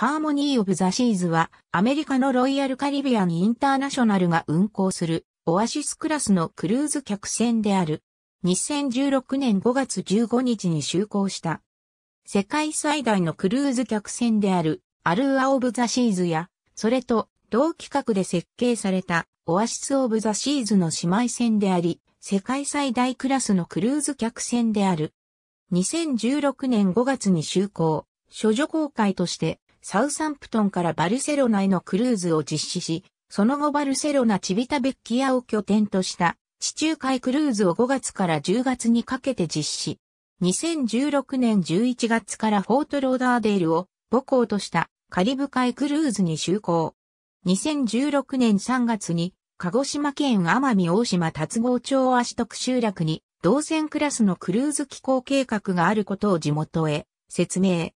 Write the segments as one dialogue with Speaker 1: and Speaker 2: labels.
Speaker 1: ハーモニー・オブ・ザ・シーズは、アメリカのロイヤル・カリビアン・インターナショナルが運航する、オアシスクラスのクルーズ客船である。2016年5月15日に就航した。世界最大のクルーズ客船である、アルーア・オブ・ザ・シーズや、それと、同規格で設計された、オアシス・オブ・ザ・シーズの姉妹船であり、世界最大クラスのクルーズ客船である。2016年5月に就航、諸女公開としてサウサンプトンからバルセロナへのクルーズを実施し、その後バルセロナチビタベッキアを拠点とした地中海クルーズを5月から10月にかけて実施。2016年11月からフォートローダーデールを母港としたカリブ海クルーズに就航。2016年3月に鹿児島県奄美大島達郷町足徳集落に同船クラスのクルーズ機構計画があることを地元へ説明。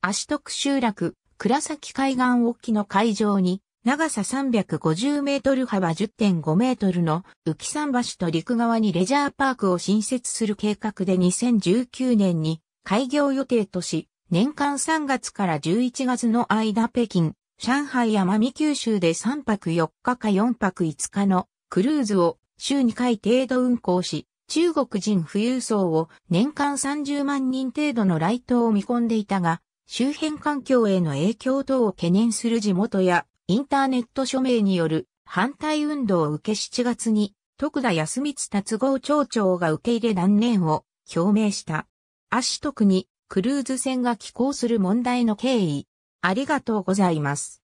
Speaker 1: 足徳集落、倉崎海岸沖の海上に、長さ350メートル幅10.5メートルの浮桟橋と陸側にレジャーパークを新設する計画で2019年に開業予定とし、年間3月から11月の間北京、上海や奄美九州で3泊4日か4泊5日のクルーズを週2回程度運行し、中国人富裕層を年間30万人程度の来島を見込んでいたが、周辺環境への影響等を懸念する地元やインターネット署名による反対運動を受け7月に徳田康光達合町長が受け入れ断念を表明した。足特にクルーズ船が寄港する問題の経緯。
Speaker 2: ありがとうございます。